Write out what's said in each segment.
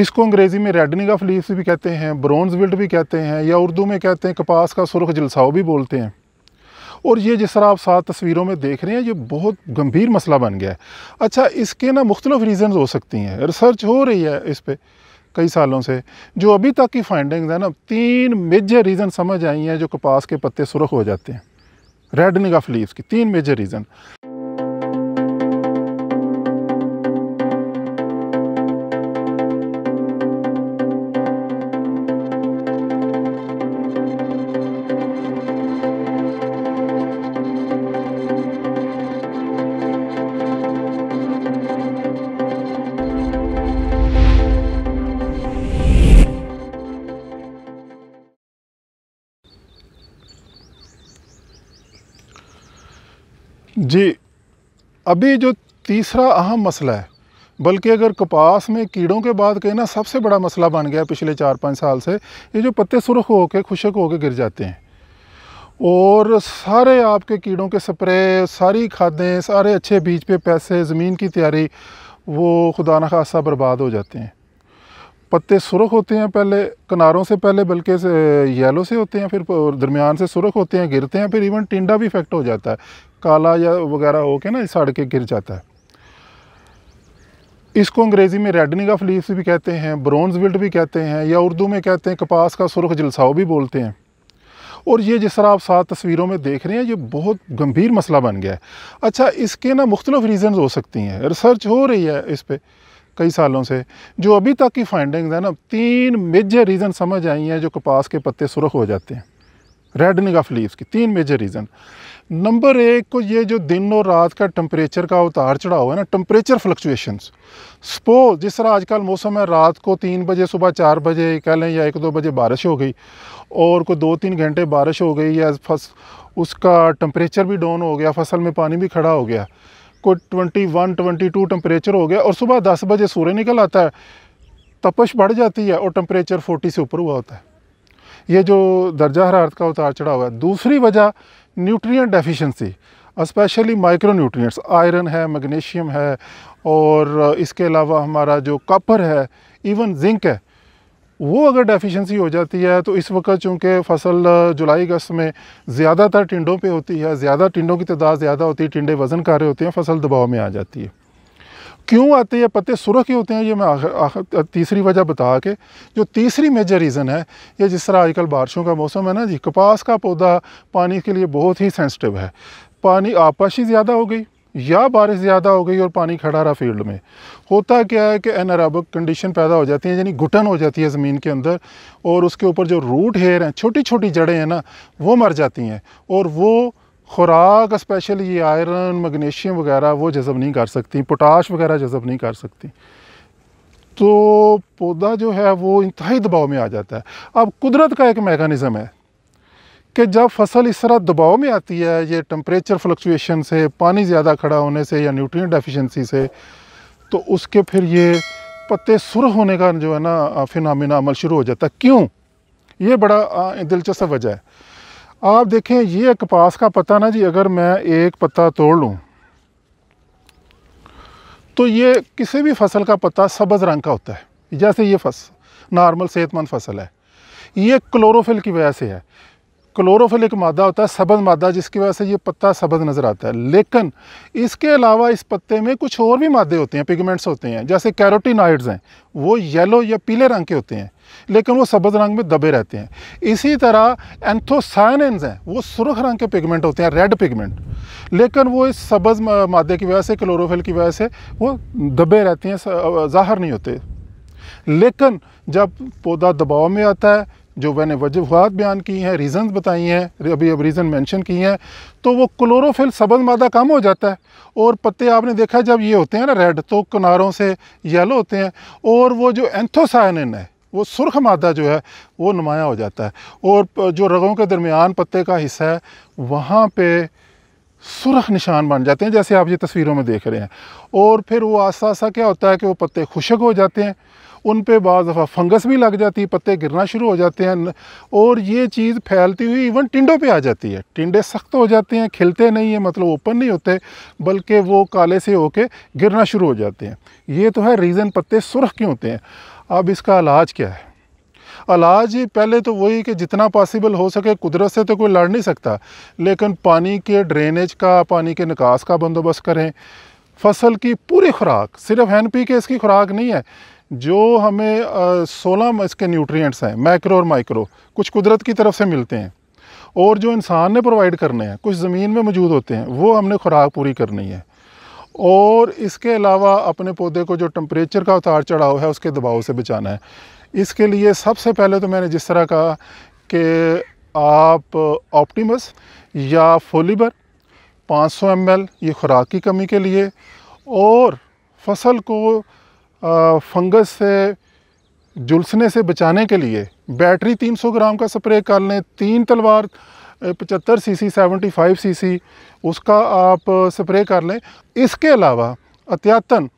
इसको अंग्रेज़ी में रेडनिंग ऑफ लीव्स भी कहते हैं ब्रॉन्ज विल्ड भी कहते हैं या उर्दू में कहते हैं कपास का सुरख जलसाव भी बोलते हैं और ये जिस तरह आप सात तस्वीरों में देख रहे हैं ये बहुत गंभीर मसला बन गया है अच्छा इसके ना मुख्तलिफ रीज़न हो सकती हैं रिसर्च हो रही है इस पर कई सालों से जो अभी तक की फाइंडिंग्स हैं ना तीन मेजर रीज़न समझ आई हैं जो कपास के पत्ते सुरख हो जाते हैं रेडनिंग ऑफ लीव्स की तीन मेजर रीज़न जी अभी जो तीसरा अहम मसला है बल्कि अगर कपास में कीड़ों के बाद कहें ना सबसे बड़ा मसला बन गया पिछले चार पाँच साल से ये जो पत्ते सुरख हो के खुशक होकर गिर जाते हैं और सारे आपके कीड़ों के स्प्रे सारी खादें सारे अच्छे बीज पे पैसे ज़मीन की तैयारी वो खुदा न खासा बर्बाद हो जाते हैं पत्ते सुरख होते हैं पहले किनारों से पहले बल्कि येलो से होते हैं फिर दरमियान से सुरख होते हैं गिरते हैं फिर इवन टिंडा भी इफेक्ट हो जाता है काला या वगैरह हो के ना सड़ के गिर जाता है इसको अंग्रेज़ी में रेडनिंग ऑफ लीव्स भी कहते हैं ब्रोंज विल्ट भी कहते हैं या उर्दू में कहते हैं कपास का सुरख जलसाव भी बोलते हैं और ये जिस तरह आप सात तस्वीरों में देख रहे हैं ये बहुत गंभीर मसला बन गया है अच्छा इसके ना मुख्तलिफ रीज़न्स हो सकती हैं रिसर्च हो रही है इस पर कई सालों से जो अभी तक की फाइंडिंग्स है ना तीन मेजर रीज़न समझ आई हैं जो कपास के पत्ते सुरख हो जाते हैं रेडनिंग ऑफ लीव्स की तीन मेजर रीज़न नंबर एक को ये जो दिन और रात का टम्परेचर का उतार चढ़ाव है ना टम्परेचर फ्लक्चुएशंस सपोज जिस तरह आजकल मौसम है रात को तीन बजे सुबह चार बजे कह लें या एक दो बजे बारिश हो गई और कोई दो तीन घंटे बारिश हो गई या फस उसका टम्परेचर भी डाउन हो गया फसल में पानी भी खड़ा हो गया को 21, 22 टेम्परेचर हो गया और सुबह 10 बजे सूर्य निकल आता है तपश बढ़ जाती है और टेम्परेचर 40 से ऊपर हुआ होता है ये जो दर्जा हरारत का उतार चढ़ा हुआ है दूसरी वजह nutrient deficiency specially micro nutrients iron है मैग्नीशियम है और इसके अलावा हमारा जो कॉपर है इवन जिंक है वो अगर डेफिशिएंसी हो जाती है तो इस वक्त चूँकि फसल जुलाई अगस्त में ज़्यादातर टिंडों पे होती है ज़्यादा टिंडों की तादाद ज़्यादा होती है टिंडे वज़न कर रहे होते हैं फसल दबाव में आ जाती है क्यों आते हैं पत्ते सुरख ही होते हैं ये मैं आखिर आखिर तीसरी वजह बता के जो तीसरी मेजर रीज़न है ये जिस तरह आजकल बारिशों का मौसम है ना जी कपास का पौधा पानी के लिए बहुत ही सेंसिटिव है पानी आपाशी ज़्यादा हो गई या बारिश ज़्यादा हो गई और पानी खड़ा रहा फील्ड में होता क्या है कि एनराबिक कंडीशन पैदा हो जाती है यानी घुटन हो जाती है ज़मीन के अंदर और उसके ऊपर जो रूट हेयर हैं छोटी छोटी जड़ें हैं ना वो मर जाती हैं और वो खुराक स्पेशली ये आयरन मैग्नीशियम वगैरह वो जज़ब नहीं कर सकती पोटाश वगैरह जज़ब नहीं कर सकती तो पौधा जो है वो इंतहाई दबाव में आ जाता है अब कुदरत का एक मेकानिज़म है कि जब फसल इस तरह दबाव में आती है ये टम्परेचर फ्लक्चुएशन से पानी ज़्यादा खड़ा होने से या न्यूट्रिय डेफिशेंसी से तो उसके फिर ये पत्ते सुर होने का जो है ना फिनामिना अमल शुरू हो जाता है क्यों ये बड़ा दिलचस्प वजह है आप देखें ये कपास का पत्ता ना जी अगर मैं एक पत्ता तोड़ लूँ तो ये किसी भी फसल का पत्ता सब्ज़ रंग का होता है जैसे ये फसल नॉर्मल सेहतमंद फसल है ये क्लोरोफिल की वजह से है क्लोरोफिल एक मादा होता है सबज मादा जिसकी वजह से ये पत्ता सबज नज़र आता है लेकिन इसके अलावा इस पत्ते में कुछ और भी मादे होते हैं पिगमेंट्स होते हैं जैसे कैरोटीनाइड्स हैं वो येलो या पीले रंग के होते हैं लेकिन वो सबज रंग में दबे रहते हैं इसी तरह एंथोसाइनस हैं वो सुरख रंग के पिगमेंट होते हैं रेड पिगमेंट लेकिन वो इस सबज मादे की वजह से क्लोरोफिल की वजह से वो दबे रहते हैं ज़ाहर नहीं होते लेकिन जब पौधा दबाव में आता है जो मैंने वजूहत बयान की हैं रीज़न बताई हैं अभी अब रीज़न मेंशन की हैं तो वो क्लोरोफिल सबज मादा कम हो जाता है और पत्ते आपने देखा जब ये होते हैं ना रेड तो किनारों से येलो होते हैं और वो जो एंथोसायनिन है वो सुर्ख मादा जो है वो नुमाया हो जाता है और जो रगों के दरमियान पत्ते का हिस्सा है वहाँ पर सुरख निशान बन जाते हैं जैसे आप ये तस्वीरों में देख रहे हैं और फिर वो आस्ता आस्ता क्या होता है कि वो पत्ते खुशक हो जाते हैं उन पे बज़ दफ़ा फंगस भी लग जाती है पत्ते गिरना शुरू हो जाते हैं और ये चीज़ फैलती हुई इवन टिंडों पे आ जाती है टिंडे सख्त हो जाते हैं खिलते नहीं हैं मतलब ओपन नहीं होते बल्कि वो काले से होके गिरना शुरू हो जाते हैं ये तो है रीज़न पत्ते सुरख क्यों होते हैं अब इसका इलाज क्या है अलाज ही पहले तो वही कि जितना पॉसिबल हो सके कुदरत से तो कोई लड़ नहीं सकता लेकिन पानी के ड्रेनेज का पानी के निकास का बंदोबस्त करें फसल की पूरी खुराक सिर्फ एन पी के इसकी खुराक नहीं है जो हमें सोलह इसके न्यूट्रिएंट्स हैं माइक्रो और माइक्रो कुछ कुदरत की तरफ से मिलते हैं और जो इंसान ने प्रोवाइड करने हैं कुछ ज़मीन में मौजूद होते हैं वो हमने खुराक पूरी करनी है और इसके अलावा अपने पौधे को जो टम्परेचर का उतार चढ़ाव है उसके दबाव से बचाना है इसके लिए सबसे पहले तो मैंने जिस तरह कहा कि आप ऑप्टिमस या फोलीबर 500 सौ ये ख़ुराक की कमी के लिए और फसल को फंगस से जुलसने से बचाने के लिए बैटरी 300 ग्राम का स्प्रे कर लें तीन तलवार पचहत्तर सी सी सेवेंटी फाइव सी सी उसका आप स्प्रे कर लें इसके अलावा अत्यातन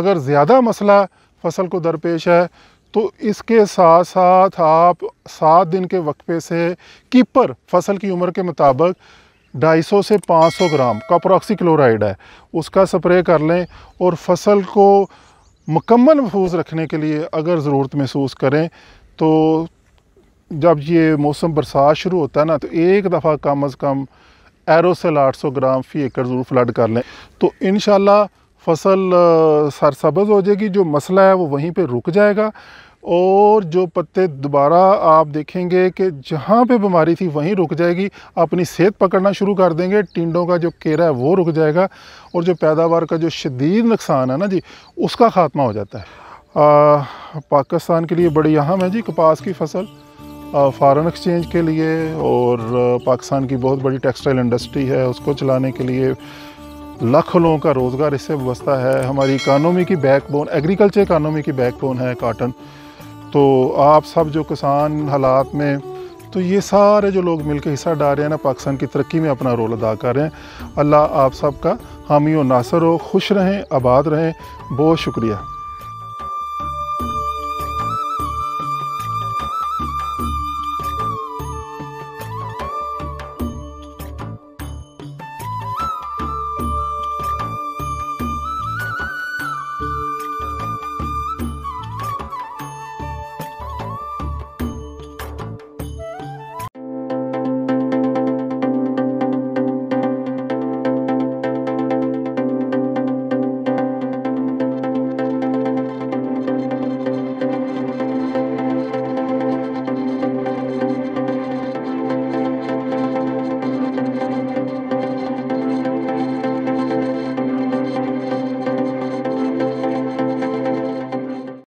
अगर ज़्यादा मसला फसल को दरपेश है तो इसके साथ साथ आप सात दिन के वक्फे से कीपर फसल की उम्र के मुताबिक 250 से 500 ग्राम कॉपरॉक्सी क्लोराइड है उसका स्प्रे कर लें और फसल को मुकम्मल महफूज रखने के लिए अगर ज़रूरत महसूस करें तो जब ये मौसम बरसात शुरू होता है ना तो एक दफ़ा कम अज़ कम एरोसेल 800 ग्राम फी एकड़ ज़रूर फ्लड कर लें तो इन फसल सरसब्ज़ हो जाएगी जो मसला है वो वहीं पे रुक जाएगा और जो पत्ते दोबारा आप देखेंगे कि जहाँ पे बीमारी थी वहीं रुक जाएगी अपनी सेहत पकड़ना शुरू कर देंगे टिंडों का जो केरा है वो रुक जाएगा और जो पैदावार का जो शदीद नुकसान है ना जी उसका ख़ात्मा हो जाता है आ, पाकिस्तान के लिए बड़ी अहम है जी कपास की फसल फ़ारन एक्सचेंज के लिए और पाकिस्तान की बहुत बड़ी टेक्सटाइल इंडस्ट्री है उसको चलाने के लिए लाखों लोगों का रोज़गार इससे व्यवस्था है हमारी इकानमी की बैकबोन एग्रीकल्चर इकानमी की बैकबोन है काटन तो आप सब जो किसान हालात में तो ये सारे जो लोग मिलकर हिस्सा डाल रहे हैं ना पाकिस्तान की तरक्की में अपना रोल अदा कर रहे हैं अल्लाह आप सब का हामी नासर हो खुश रहें आबाद रहें बहुत शुक्रिया